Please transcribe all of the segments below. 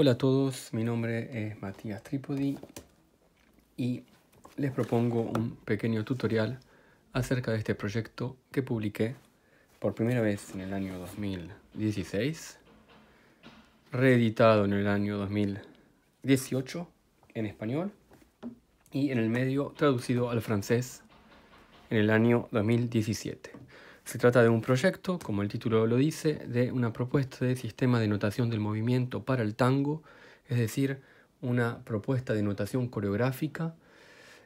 Hola a todos, mi nombre es Matías Tripodi y les propongo un pequeño tutorial acerca de este proyecto que publiqué por primera vez en el año 2016, reeditado en el año 2018 en español y en el medio traducido al francés en el año 2017. Se trata de un proyecto, como el título lo dice, de una propuesta de sistema de notación del movimiento para el tango, es decir, una propuesta de notación coreográfica,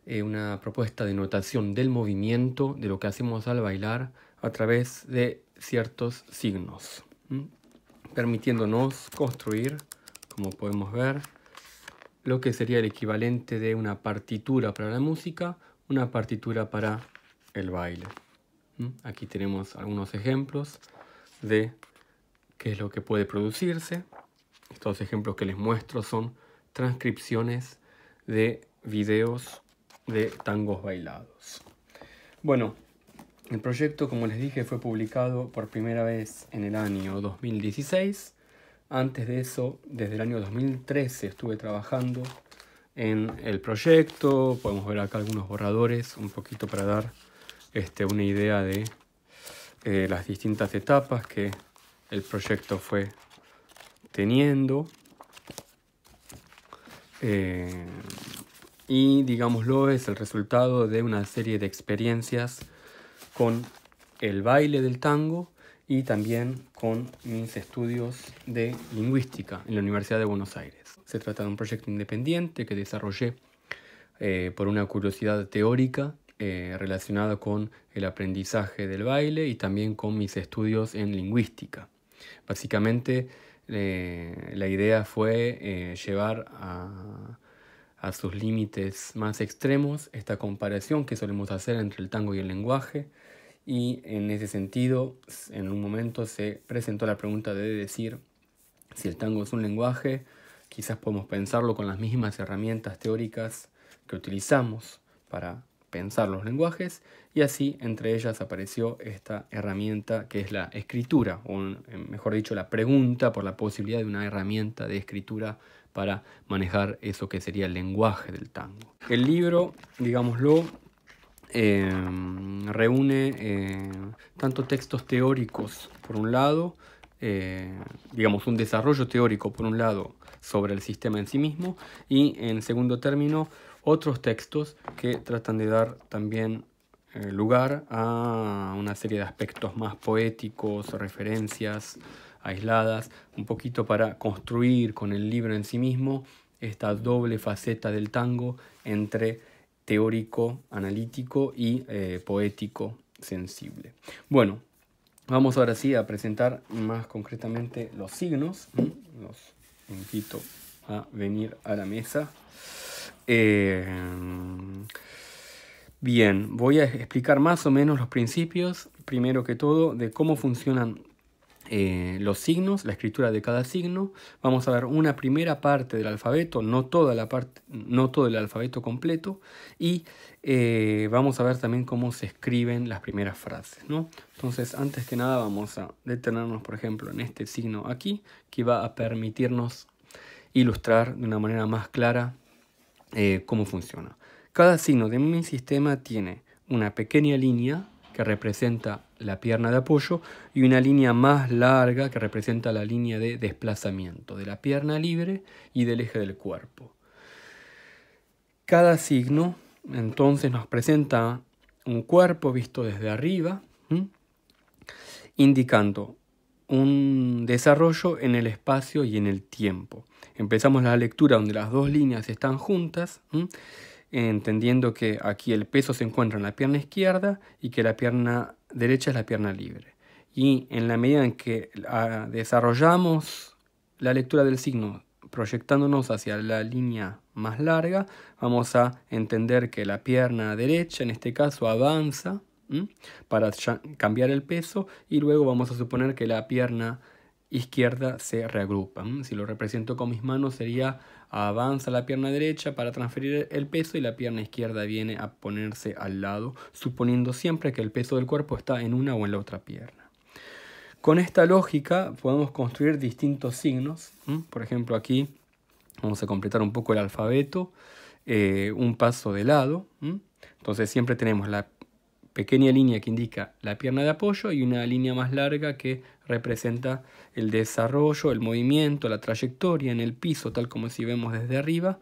eh, una propuesta de notación del movimiento, de lo que hacemos al bailar, a través de ciertos signos, permitiéndonos construir, como podemos ver, lo que sería el equivalente de una partitura para la música, una partitura para el baile. Aquí tenemos algunos ejemplos de qué es lo que puede producirse. Estos ejemplos que les muestro son transcripciones de videos de tangos bailados. Bueno, el proyecto, como les dije, fue publicado por primera vez en el año 2016. Antes de eso, desde el año 2013 estuve trabajando en el proyecto. Podemos ver acá algunos borradores, un poquito para dar este, una idea de eh, las distintas etapas que el proyecto fue teniendo. Eh, y digámoslo, es el resultado de una serie de experiencias con el baile del tango y también con mis estudios de lingüística en la Universidad de Buenos Aires. Se trata de un proyecto independiente que desarrollé eh, por una curiosidad teórica eh, relacionado con el aprendizaje del baile y también con mis estudios en lingüística. Básicamente eh, la idea fue eh, llevar a, a sus límites más extremos esta comparación que solemos hacer entre el tango y el lenguaje y en ese sentido en un momento se presentó la pregunta de decir si el tango es un lenguaje, quizás podemos pensarlo con las mismas herramientas teóricas que utilizamos para pensar los lenguajes y así entre ellas apareció esta herramienta que es la escritura, o eh, mejor dicho, la pregunta por la posibilidad de una herramienta de escritura para manejar eso que sería el lenguaje del tango. El libro, digámoslo, em, reúne eh, tanto textos teóricos por un lado, eh, digamos, un desarrollo teórico, por un lado, sobre el sistema en sí mismo, y en segundo término, otros textos que tratan de dar también eh, lugar a una serie de aspectos más poéticos, referencias aisladas, un poquito para construir con el libro en sí mismo esta doble faceta del tango entre teórico, analítico y eh, poético sensible. Bueno, Vamos ahora sí a presentar más concretamente los signos. Los invito a venir a la mesa. Eh, bien, voy a explicar más o menos los principios, primero que todo, de cómo funcionan eh, los signos, la escritura de cada signo. Vamos a ver una primera parte del alfabeto, no, toda la parte, no todo el alfabeto completo. Y eh, vamos a ver también cómo se escriben las primeras frases. Entonces, antes que nada, vamos a detenernos, por ejemplo, en este signo aquí, que va a permitirnos ilustrar de una manera más clara eh, cómo funciona. Cada signo de mi sistema tiene una pequeña línea que representa la pierna de apoyo y una línea más larga que representa la línea de desplazamiento de la pierna libre y del eje del cuerpo. Cada signo entonces nos presenta un cuerpo visto desde arriba, indicando un desarrollo en el espacio y en el tiempo. Empezamos la lectura donde las dos líneas están juntas, entendiendo que aquí el peso se encuentra en la pierna izquierda y que la pierna derecha es la pierna libre. Y en la medida en que ah, desarrollamos la lectura del signo proyectándonos hacia la línea más larga, vamos a entender que la pierna derecha en este caso avanza para cambiar el peso y luego vamos a suponer que la pierna izquierda se reagrupan. Si lo represento con mis manos sería avanza la pierna derecha para transferir el peso y la pierna izquierda viene a ponerse al lado, suponiendo siempre que el peso del cuerpo está en una o en la otra pierna. Con esta lógica podemos construir distintos signos. Por ejemplo, aquí vamos a completar un poco el alfabeto, eh, un paso de lado. Entonces siempre tenemos la pequeña línea que indica la pierna de apoyo y una línea más larga que representa el desarrollo, el movimiento, la trayectoria en el piso, tal como si vemos desde arriba,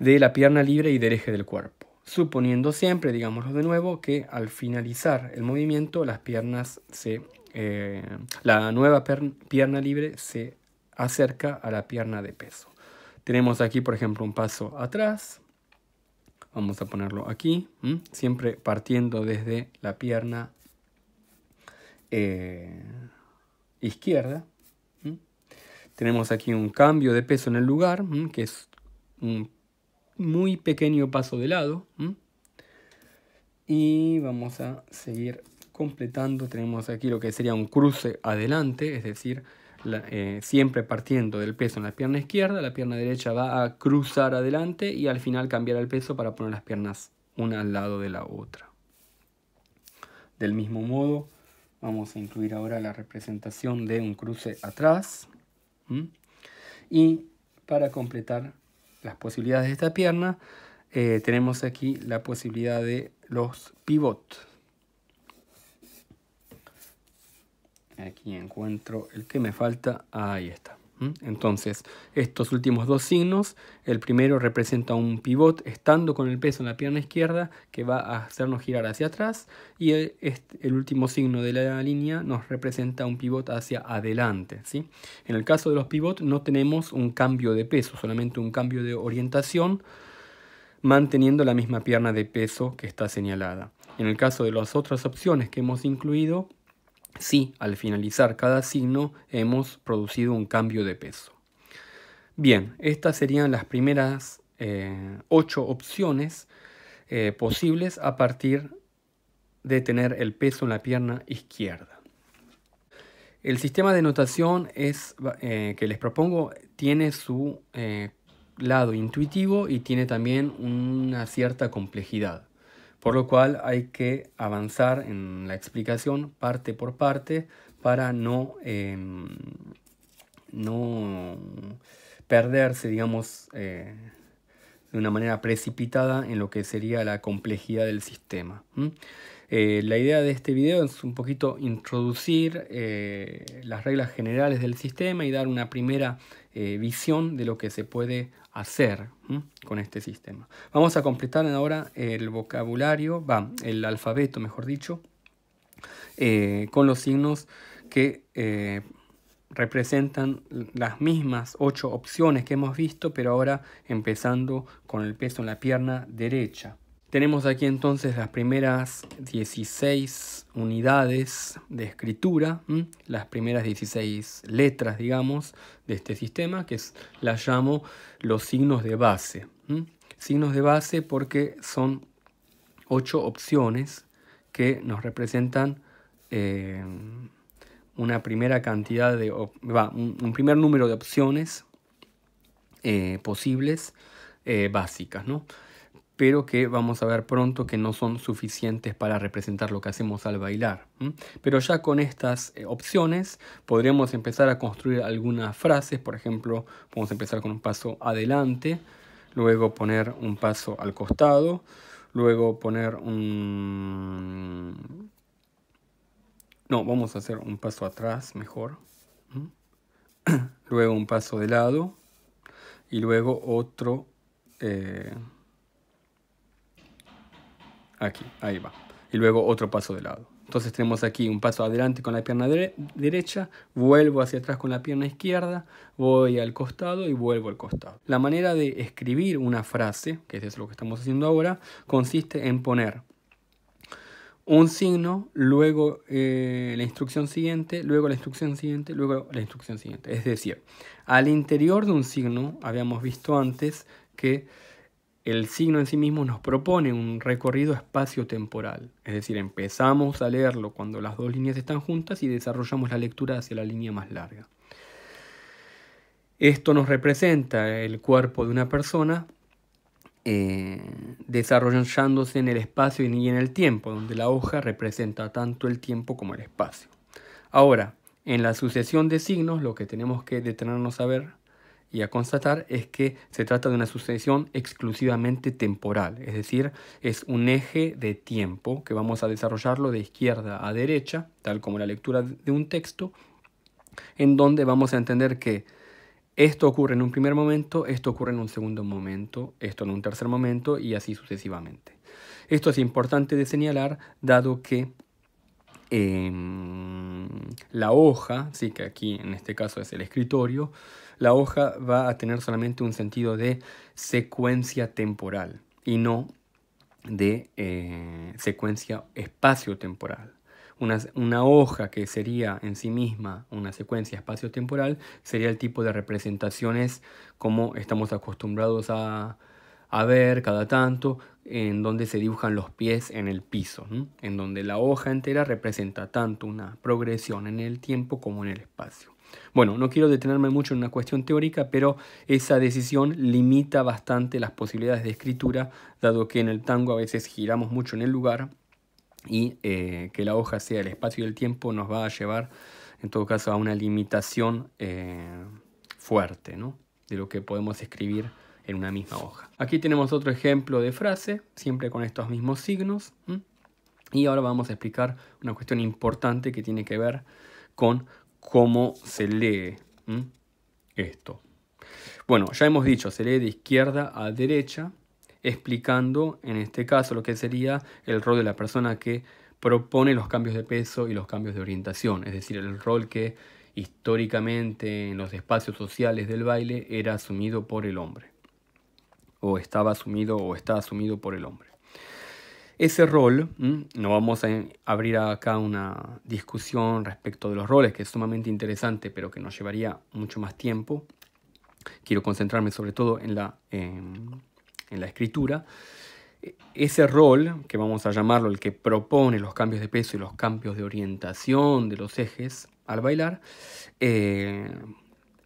de la pierna libre y del eje del cuerpo. Suponiendo siempre, digámoslo de nuevo, que al finalizar el movimiento las piernas se, eh, la nueva pierna libre se acerca a la pierna de peso. Tenemos aquí, por ejemplo, un paso atrás, Vamos a ponerlo aquí, siempre partiendo desde la pierna eh, izquierda. Tenemos aquí un cambio de peso en el lugar, que es un muy pequeño paso de lado. Y vamos a seguir completando. Tenemos aquí lo que sería un cruce adelante, es decir, eh, siempre partiendo del peso en la pierna izquierda, la pierna derecha va a cruzar adelante y al final cambiar el peso para poner las piernas una al lado de la otra. Del mismo modo, vamos a incluir ahora la representación de un cruce atrás. Y para completar las posibilidades de esta pierna, eh, tenemos aquí la posibilidad de los pivots. Aquí encuentro el que me falta. Ahí está. Entonces, estos últimos dos signos, el primero representa un pivot estando con el peso en la pierna izquierda que va a hacernos girar hacia atrás y este, el, último signo de la línea nos representa un pivot hacia adelante. ¿sí? En el caso de los pivots no tenemos un cambio de peso, solamente un cambio de orientación manteniendo la misma pierna de peso que está señalada. En el caso de las otras opciones que hemos incluido, si al finalizar cada signo hemos producido un cambio de peso. Bien, estas serían las primeras eh, ocho opciones eh, posibles a partir de tener el peso en la pierna izquierda. El sistema de notación es, eh, que les propongo tiene su lado intuitivo y tiene también una cierta complejidad. Por lo cual hay que avanzar en la explicación parte por parte para no, em, no perderse, digamos, eh, de una manera precipitada en lo que sería la complejidad del sistema. Eh, la idea de este video es un poquito introducir eh, las reglas generales del sistema y dar una primera eh, visión de lo que se puede hacer con este sistema. Vamos a completar ahora el vocabulario, el alfabeto, mejor dicho, con los signos que representan las mismas ocho opciones que hemos visto, pero ahora empezando con el peso en la pierna derecha. Tenemos aquí entonces las primeras 16 unidades de escritura, las primeras 16 letras, digamos, de este sistema, que las llamo los signos de base. Signos de base porque son ocho opciones que nos representan eh, una primera cantidad de, un, primer número de opciones eh, posibles eh, básicas, pero que vamos a ver pronto que no son suficientes para representar lo que hacemos al bailar. Pero ya con estas eh, opciones podríamos empezar a construir algunas frases, por ejemplo, podemos empezar con un paso adelante, luego poner un paso al costado, luego poner un... No, vamos a hacer un paso atrás mejor, luego un paso de lado y luego otro... Eh, Aquí, ahí va. Y luego otro paso de lado. Entonces tenemos aquí un paso adelante con la pierna derecha, vuelvo hacia atrás con la pierna izquierda, voy al costado y vuelvo al costado. La manera de escribir una frase, que es lo que estamos haciendo ahora, consiste en poner un signo, luego eh, la instrucción siguiente, luego la instrucción siguiente, luego la instrucción siguiente. Es decir, al interior de un signo habíamos visto antes que el signo en sí mismo nos propone un recorrido espacio-temporal. Es decir, empezamos a leerlo cuando las dos líneas están juntas y desarrollamos la lectura hacia la línea más larga. Esto nos representa el cuerpo de una persona eh, desarrollándose en el espacio y en el tiempo, donde la hoja representa tanto el tiempo como el espacio. Ahora, en la sucesión de signos, lo que tenemos que detenernos a ver y a constatar es que se trata de una sucesión exclusivamente temporal, es decir, es un eje de tiempo que vamos a desarrollarlo de izquierda a derecha, tal como la lectura de un texto, en donde vamos a entender que esto ocurre en un primer momento, esto ocurre en un segundo momento, esto en un tercer momento y así sucesivamente. Esto es importante de señalar dado que em, la hoja, sí que aquí en este caso es el escritorio, la hoja va a tener solamente un sentido de secuencia temporal y no de eh, secuencia espacio-temporal. Una, hoja que sería en sí misma una secuencia espacio-temporal sería el tipo de representaciones como estamos acostumbrados a, ver cada tanto, en donde se dibujan los pies en el piso, en donde la hoja entera representa tanto una progresión en el tiempo como en el espacio. Bueno, no quiero detenerme mucho en una cuestión teórica, pero esa decisión limita bastante las posibilidades de escritura, dado que en el tango a veces giramos mucho en el lugar y eh, que la hoja sea el espacio y el tiempo nos va a llevar, en todo caso, a una limitación eh, fuerte de lo que podemos escribir en una misma hoja. Aquí tenemos otro ejemplo de frase, siempre con estos mismos signos. Y ahora vamos a explicar una cuestión importante que tiene que ver con cómo se lee esto. Bueno, ya hemos dicho, se lee de izquierda a derecha, explicando en este caso lo que sería el rol de la persona que propone los cambios de peso y los cambios de orientación, es decir, el rol que históricamente en los espacios sociales del baile era asumido por el hombre, o estaba asumido o está asumido por el hombre. Ese rol, no vamos a abrir acá una discusión respecto de los roles, que es sumamente interesante, pero que nos llevaría mucho más tiempo. Quiero concentrarme sobre todo en la, escritura. E, ese rol, que vamos a llamarlo el que propone los cambios de peso y los cambios de orientación de los ejes al bailar, eh,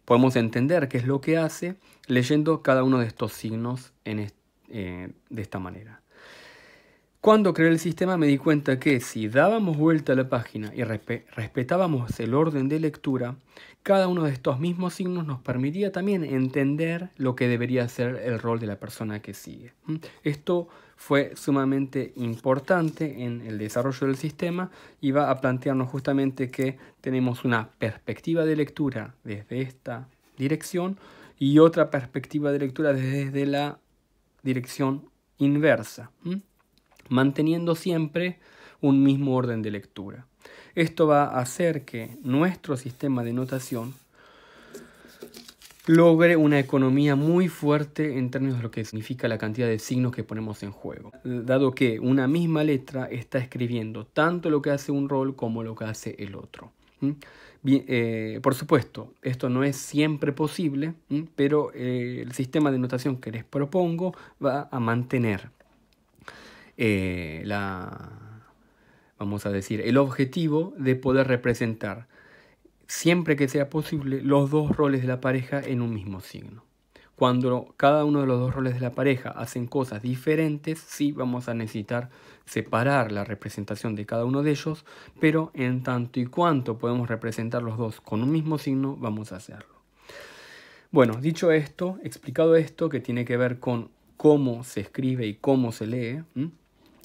podemos entender qué es lo que hace leyendo cada uno de estos signos eh, de esta manera. Cuando creé el sistema me di cuenta que si dábamos vuelta a la página y respetábamos el orden de lectura, cada uno de estos mismos signos nos permitía también entender lo que debería ser el rol de la persona que sigue. Esto fue sumamente importante en el desarrollo del sistema y va a plantearnos justamente que tenemos una perspectiva de lectura desde esta dirección y otra perspectiva de lectura desde la dirección inversa manteniendo siempre un mismo orden de lectura. Esto va a hacer que nuestro sistema de notación logre una economía muy fuerte en términos de lo que significa la cantidad de signos que ponemos en juego, dado que una misma letra está escribiendo tanto lo que hace un rol como lo que hace el otro. ¿Mm? Eh, por supuesto, esto no es siempre posible, ¿Mm? pero eh, el sistema de notación que les propongo va a mantener eh, la, vamos a decir, el objetivo de poder representar siempre que sea posible los dos roles de la pareja en un mismo signo. Cuando cada uno de los dos roles de la pareja hacen cosas diferentes, sí vamos a necesitar separar la representación de cada uno de ellos, pero en tanto y cuanto podemos representar los dos con un mismo signo, vamos a hacerlo. Bueno, dicho esto, explicado esto que tiene que ver con cómo se escribe y cómo se lee,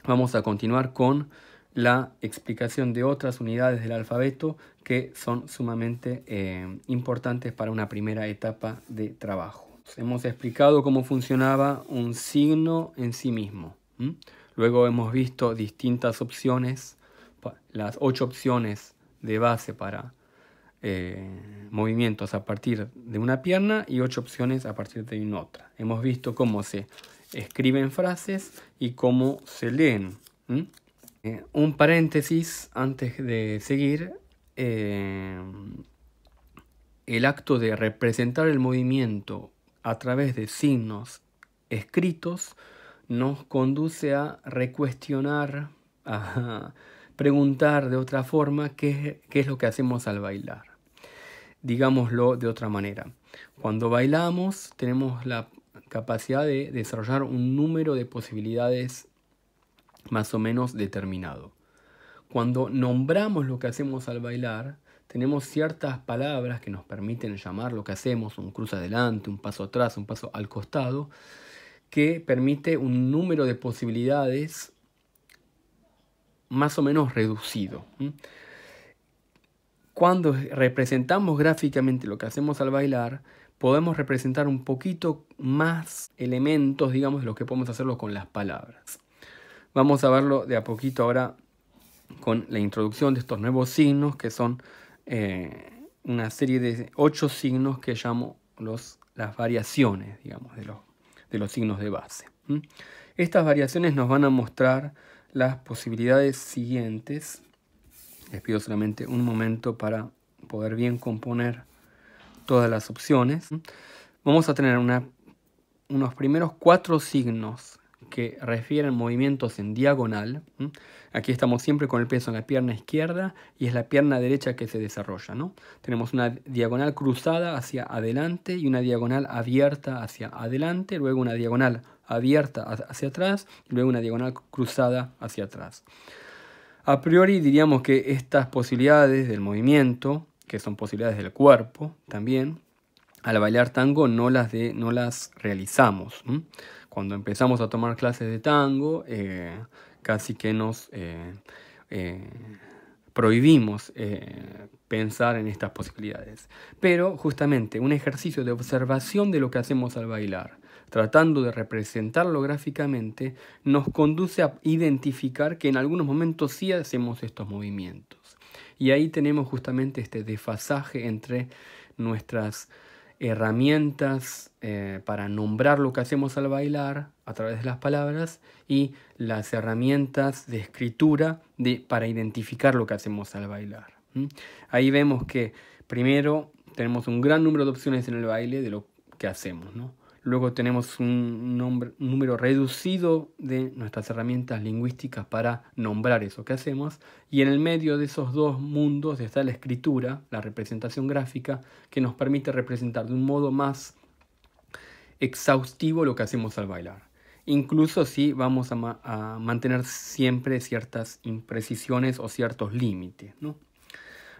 Vamos a continuar con la explicación de otras unidades del alfabeto que son sumamente eh, importantes para una primera etapa de trabajo. Hemos explicado cómo funcionaba un signo en sí mismo. Luego hemos visto distintas opciones, las ocho opciones de base para eh, movimientos a partir de una pierna y ocho opciones a partir de una otra. Hemos visto cómo se escriben frases y cómo se leen. Eh, un paréntesis antes de seguir. Eh, el acto de representar el movimiento a través de signos escritos nos conduce a recuestionar, a preguntar de otra forma qué es lo que hacemos al bailar. Digámoslo de otra manera. Cuando bailamos tenemos la capacidad de desarrollar un número de posibilidades más o menos determinado. Cuando nombramos lo que hacemos al bailar, tenemos ciertas palabras que nos permiten llamar lo que hacemos, un cruce adelante, un paso atrás, un paso al costado, que permite un número de posibilidades más o menos reducido. Cuando representamos gráficamente lo que hacemos al bailar, podemos representar un poquito más elementos, digamos, de los que podemos hacerlo con las palabras. Vamos a verlo de a poquito ahora con la introducción de estos nuevos signos, que son eh, una serie de ocho signos que llamo las variaciones, digamos, de los, de los signos de base. Estas variaciones nos van a mostrar las posibilidades siguientes. Les pido solamente un momento para poder bien componer todas las opciones, vamos a tener unos primeros cuatro signos que refieren movimientos en diagonal. Aquí estamos siempre con el peso en la pierna izquierda y es la pierna derecha que se desarrolla. ¿no? Tenemos una diagonal cruzada hacia adelante y una diagonal abierta hacia adelante, luego una diagonal abierta hacia atrás y luego una diagonal cruzada hacia atrás. A priori diríamos que estas posibilidades del movimiento que son posibilidades del cuerpo también, al bailar tango no las, no las realizamos. Cuando empezamos a tomar clases de tango, eh, casi que nos eh, eh, prohibimos pensar en estas posibilidades. Pero justamente un ejercicio de observación de lo que hacemos al bailar, tratando de representarlo gráficamente, nos conduce a identificar que en algunos momentos sí hacemos estos movimientos. Y ahí tenemos justamente este desfasaje entre nuestras herramientas eh, para nombrar lo que hacemos al bailar a través de las palabras y las herramientas de escritura de, para identificar lo que hacemos al bailar. Ahí vemos que primero tenemos un gran número de opciones en el baile de lo que hacemos, ¿no? Luego tenemos un, nombre, número reducido de nuestras herramientas lingüísticas para nombrar eso que hacemos. Y en el medio de esos dos mundos está la escritura, la representación gráfica, que nos permite representar de un modo más exhaustivo lo que hacemos al bailar. Incluso si vamos a, mantener siempre ciertas imprecisiones o ciertos límites. ¿no?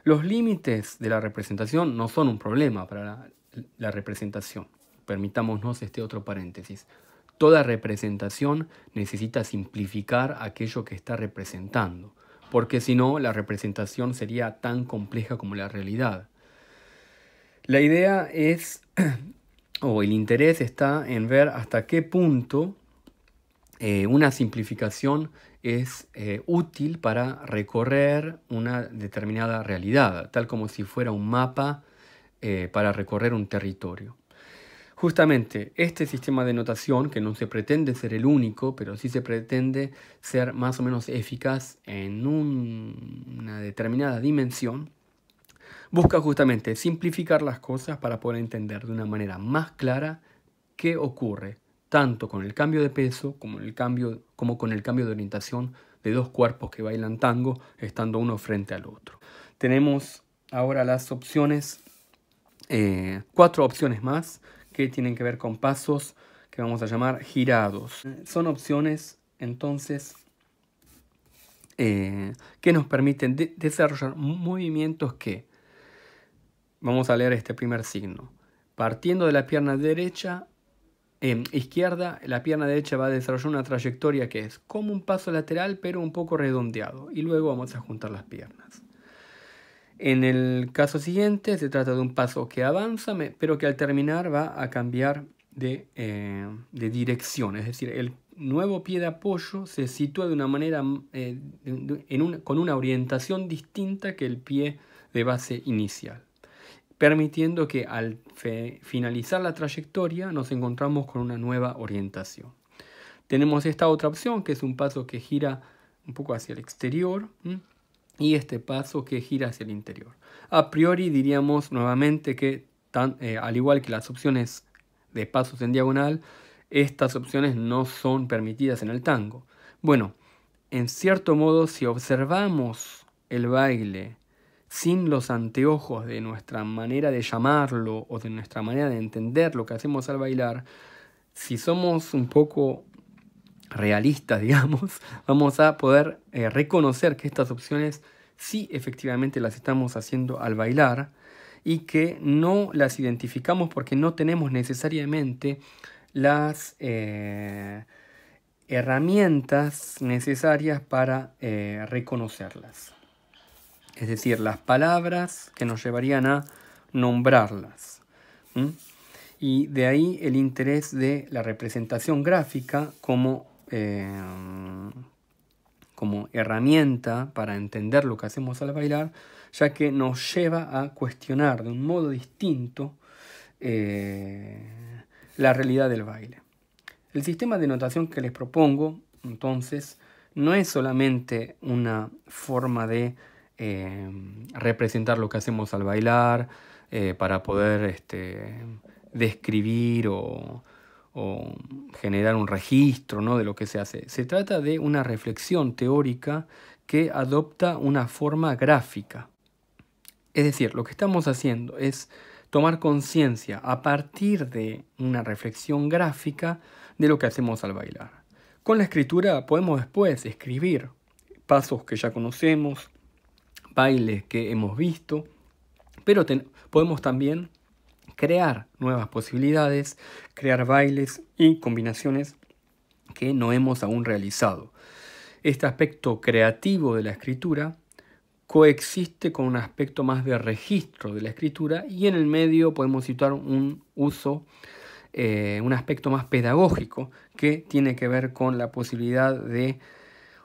Los límites de la representación no son un problema para la representación permitámonos este otro paréntesis, toda representación necesita simplificar aquello que está representando, porque si no, la representación sería tan compleja como la realidad. La idea es, o el interés está en ver hasta qué punto eh, una simplificación es eh, útil para recorrer una determinada realidad, tal como si fuera un mapa eh, para recorrer un territorio. Justamente este sistema de notación, que no se pretende ser el único, pero sí se pretende ser más o menos eficaz en una determinada dimensión, busca justamente simplificar las cosas para poder entender de una manera más clara qué ocurre, tanto con el cambio de peso como, con el cambio de orientación de dos cuerpos que bailan tango estando uno frente al otro. Tenemos ahora las opciones, eh, cuatro opciones más que tienen que ver con pasos que vamos a llamar girados. Son opciones entonces eh, que nos permiten desarrollar movimientos que, vamos a leer este primer signo, partiendo de la pierna derecha, em, izquierda, la pierna derecha va a desarrollar una trayectoria que es como un paso lateral pero un poco redondeado y luego vamos a juntar las piernas. En el caso siguiente se trata de un paso que avanza, pero que al terminar va a cambiar eh, de, dirección. Es decir, el nuevo pie de apoyo se sitúa de una manera, eh, con una orientación distinta que el pie de base inicial, permitiendo que al finalizar la trayectoria nos encontramos con una nueva orientación. Tenemos esta otra opción, que es un paso que gira un poco hacia el exterior y este paso que gira hacia el interior. A priori diríamos nuevamente que, tan, eh, al igual que las opciones de pasos en diagonal, estas opciones no son permitidas en el tango. Bueno, en cierto modo, si observamos el baile sin los anteojos de nuestra manera de llamarlo o de nuestra manera de entender lo que hacemos al bailar, si somos un poco realistas, digamos, vamos a poder eh, reconocer que estas opciones sí efectivamente las estamos haciendo al bailar y que no las identificamos porque no tenemos necesariamente las eh, herramientas necesarias para eh, reconocerlas. Es decir, las palabras que nos llevarían a nombrarlas. Y de ahí el interés de la representación gráfica como Em, como herramienta para entender lo que hacemos al bailar, ya que nos lleva a cuestionar de un modo distinto eh, la realidad del baile. El sistema de notación que les propongo, entonces, no es solamente una forma de em, representar lo que hacemos al bailar, eh, para poder este, describir o o generar un registro ¿no? de lo que se hace. Se trata de una reflexión teórica que adopta una forma gráfica. Es decir, lo que estamos haciendo es tomar conciencia a partir de una reflexión gráfica de lo que hacemos al bailar. Con la escritura podemos después escribir pasos que ya conocemos, bailes que hemos visto, pero podemos también crear nuevas posibilidades, crear bailes y combinaciones que no hemos aún realizado. Este aspecto creativo de la escritura coexiste con un aspecto más de registro de la escritura y en el medio podemos situar un uso, eh, un aspecto más pedagógico que tiene que ver con la posibilidad de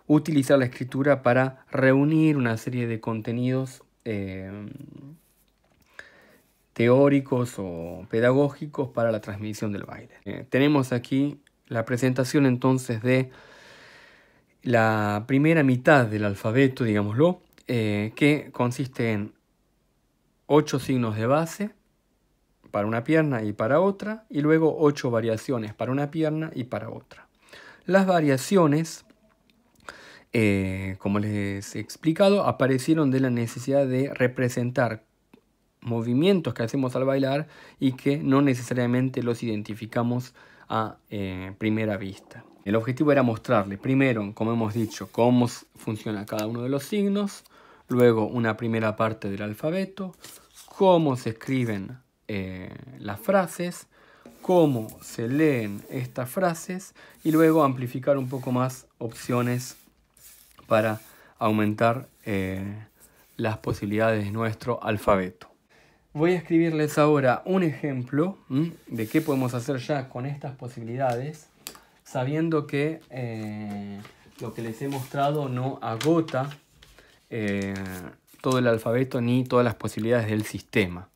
utilizar la escritura para reunir una serie de contenidos eh, teóricos o pedagógicos para la transmisión del baile. Eh, tenemos aquí la presentación entonces de la primera mitad del alfabeto, digámoslo, eh, que consiste en ocho signos de base para una pierna y para otra, y luego ocho variaciones para una pierna y para otra. Las variaciones, eh, como les he explicado, aparecieron de la necesidad de representar movimientos que hacemos al bailar y que no necesariamente los identificamos a eh, primera vista. El objetivo era mostrarles primero, como hemos dicho, cómo funciona cada uno de los signos, luego una primera parte del alfabeto, cómo se escriben eh, las frases, cómo se leen estas frases y luego amplificar un poco más opciones para aumentar eh, las posibilidades de nuestro alfabeto. Voy a escribirles ahora un ejemplo de qué podemos hacer ya con estas posibilidades, sabiendo que eh, lo que les he mostrado no agota eh, todo el alfabeto ni todas las posibilidades del sistema.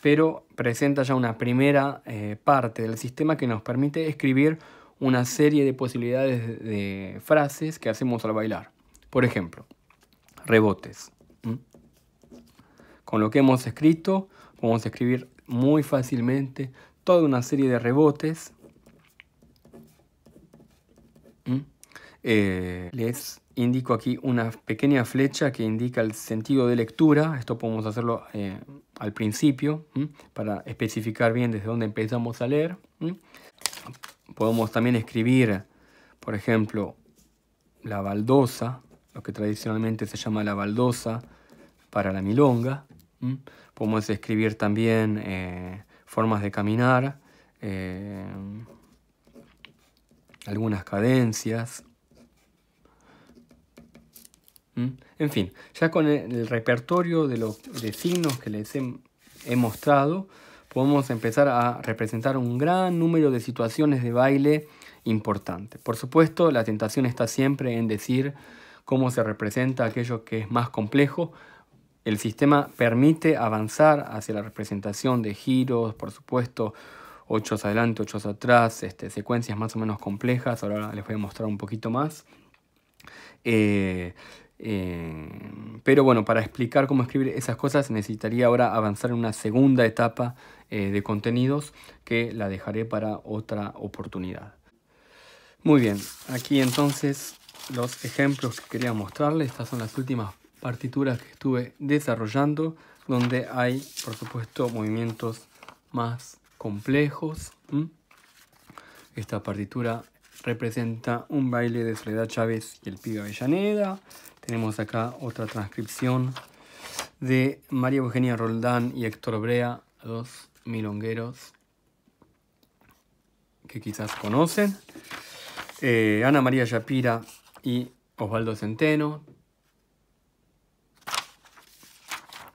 Pero presenta ya una primera eh, parte del sistema que nos permite escribir una serie de posibilidades de frases que hacemos al bailar. Por ejemplo, rebotes. Con lo que hemos escrito, podemos escribir muy fácilmente toda una serie de rebotes. Eh, les indico aquí una pequeña flecha que indica el sentido de lectura. Esto podemos hacerlo eh, al principio para especificar bien desde dónde empezamos a leer. Podemos también escribir, por ejemplo, la baldosa, lo que tradicionalmente se llama la baldosa para la milonga. Mm. Podemos escribir también eh, formas de caminar, eh, algunas cadencias. Mm. En fin, ya con el repertorio de, los, signos que les he, he mostrado, podemos empezar a representar un gran número de situaciones de baile importante. Por supuesto, la tentación está siempre en decir cómo se representa aquello que es más complejo, el sistema permite avanzar hacia la representación de giros, por supuesto, ochos adelante, ochos atrás, este, secuencias más o menos complejas. Ahora les voy a mostrar un poquito más. Eh, eh, pero bueno, para explicar cómo escribir esas cosas necesitaría ahora avanzar en una segunda etapa eh, de contenidos que la dejaré para otra oportunidad. Muy bien, aquí entonces los ejemplos que quería mostrarles. Estas son las últimas partituras que estuve desarrollando, donde hay, por supuesto, movimientos más complejos. Esta partitura representa un baile de Soledad Chávez y el Pío Avellaneda. Tenemos acá otra transcripción de María Eugenia Roldán y Héctor Brea, dos milongueros que quizás conocen. Eh, Ana María Yapira y Osvaldo Centeno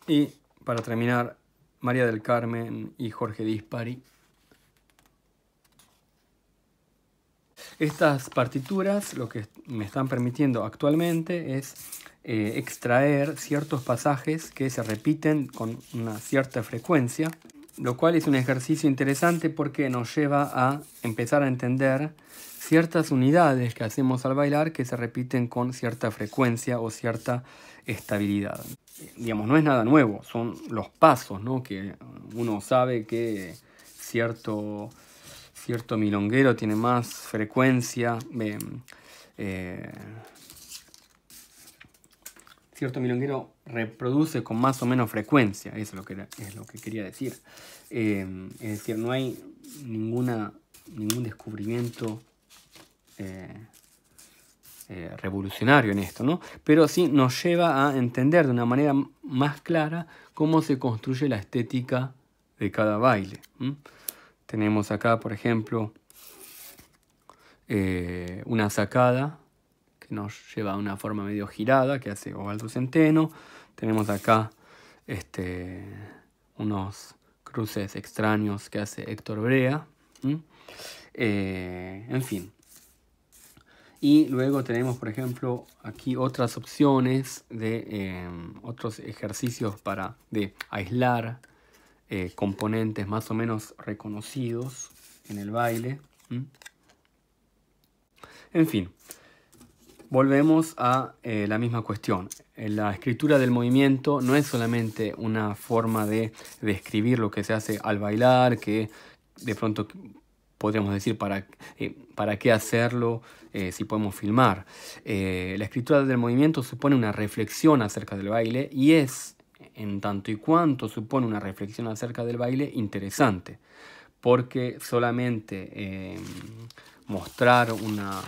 Y para terminar, María del Carmen y Jorge Dispari. Estas partituras lo que me están permitiendo actualmente es eh, extraer ciertos pasajes que se repiten con una cierta frecuencia, lo cual es un ejercicio interesante porque nos lleva a empezar a entender ciertas unidades que hacemos al bailar que se repiten con cierta frecuencia o cierta estabilidad digamos, no es nada nuevo, son los pasos, ¿no? Que uno sabe que cierto, cierto milonguero tiene más frecuencia, em, eh, cierto milonguero reproduce con más o menos frecuencia, eso es lo que, es lo que quería decir. Em, es decir, no hay ninguna, ningún descubrimiento eh, eh, revolucionario en esto, ¿no? Pero sí nos lleva a entender de una manera más clara cómo se construye la estética de cada baile. Tenemos acá, por ejemplo, eh, una sacada que nos lleva a una forma medio girada que hace Ovaldo Centeno. Tenemos acá este, unos cruces extraños que hace Héctor Brea. Eh, en fin, y luego tenemos, por ejemplo, aquí otras opciones de em, otros ejercicios para de aislar eh, componentes más o menos reconocidos en el baile. En fin, volvemos a eh, la misma cuestión. Eh, la escritura del movimiento no es solamente una forma de describir lo que se hace al bailar, que de pronto podríamos decir, para, eh, para qué hacerlo eh, si podemos filmar. Eh, la escritura del movimiento supone una reflexión acerca del baile y es, en tanto y cuanto supone una reflexión acerca del baile, interesante, porque solamente em, mostrar una,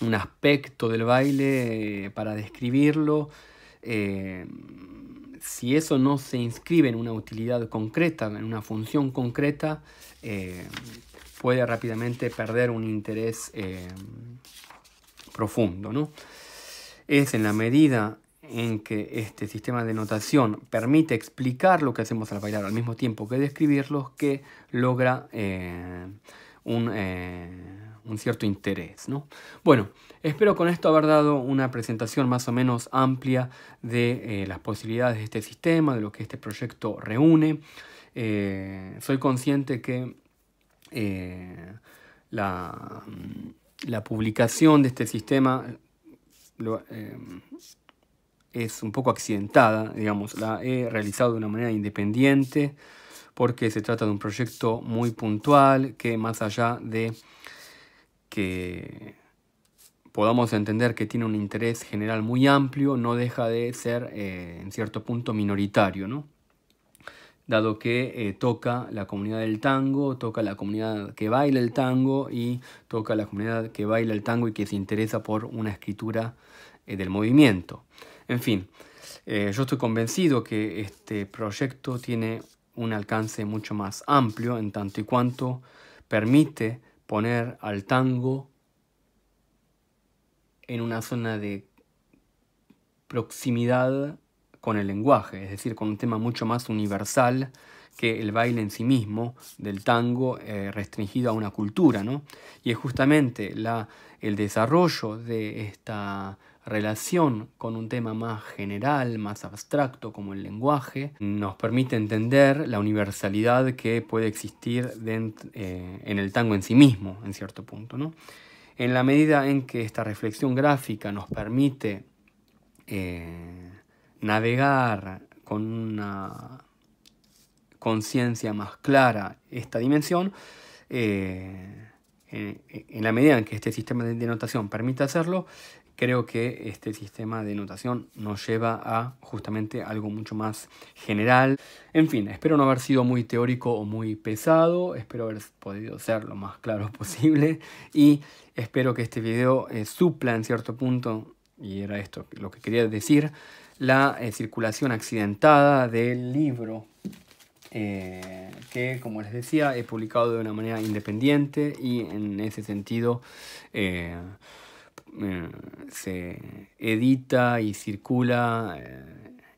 un, aspecto del baile para describirlo, em, si eso no se inscribe en una utilidad concreta, en una función concreta, eh, puede rápidamente perder un interés eh, profundo. Es en la medida en que este sistema de notación permite explicar lo que hacemos al bailar al mismo tiempo que describirlos, que logra eh, un un cierto interés. ¿no? Bueno, espero con esto haber dado una presentación más o menos amplia de eh, las posibilidades de este sistema, de lo que este proyecto reúne. Eh, soy consciente que eh, mm, la, publicación de este sistema es un poco accidentada, digamos, la he realizado de una manera independiente porque se trata de un proyecto muy puntual que más allá de que podamos entender que tiene un interés general muy amplio, no deja de ser eh, en cierto punto minoritario, ¿no? dado que eh, toca la comunidad del tango, toca la comunidad que baila el tango y toca la comunidad que baila el tango y que se interesa por una escritura eh, del movimiento. En fin, yo estoy convencido que este proyecto tiene un alcance mucho más amplio en tanto y cuanto permite poner al tango en una zona de proximidad con el lenguaje, es decir, con un tema mucho más universal que el baile en sí mismo del tango eh, restringido a una cultura, ¿no? Y es justamente la, el desarrollo de esta relación con un tema más general, más abstracto como el lenguaje, nos permite entender la universalidad que puede existir eh, en el tango en sí mismo, en cierto punto. ¿no? En la medida en que esta reflexión gráfica nos permite eh, navegar con una conciencia más clara esta dimensión, eh, en, la medida en que este sistema de denotación permite hacerlo, creo que este sistema de notación nos lleva a justamente algo mucho más general. En fin, espero no haber sido muy teórico o muy pesado, espero haber podido ser lo más claro posible y espero que este video eh, supla en cierto punto, y era esto lo que quería decir, la eh, circulación accidentada del libro eh, que como les decía he publicado de una manera independiente y en ese sentido eh, se edita y circula eh,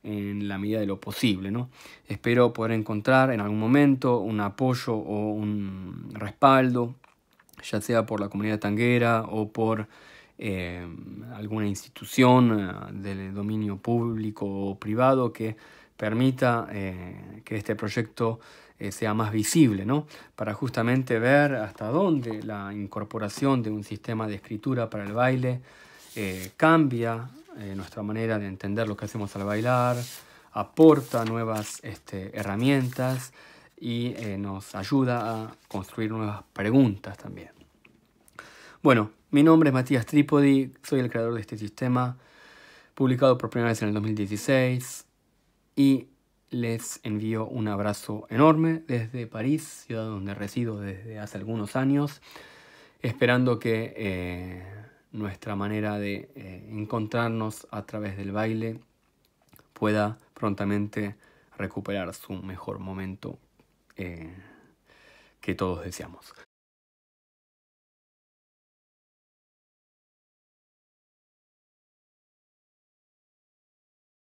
en la medida de lo posible. Espero poder encontrar en algún momento un apoyo o un respaldo, ya sea por la comunidad tanguera o por eh, alguna institución del dominio público o privado que permita que este proyecto eh, sea más visible, ¿no? Para justamente ver hasta dónde la incorporación de un sistema de escritura para el baile eh, cambia eh, nuestra manera de entender lo que hacemos al bailar, aporta nuevas este, herramientas y nos ayuda a construir nuevas preguntas también. Bueno, mi nombre es Matías Tripodi soy el creador de este sistema, publicado por primera vez en el 2016 y les envío un abrazo enorme desde París, ciudad donde resido desde hace algunos años, esperando que eh, nuestra manera de eh, encontrarnos a través del baile pueda prontamente recuperar su mejor momento eh, que todos deseamos.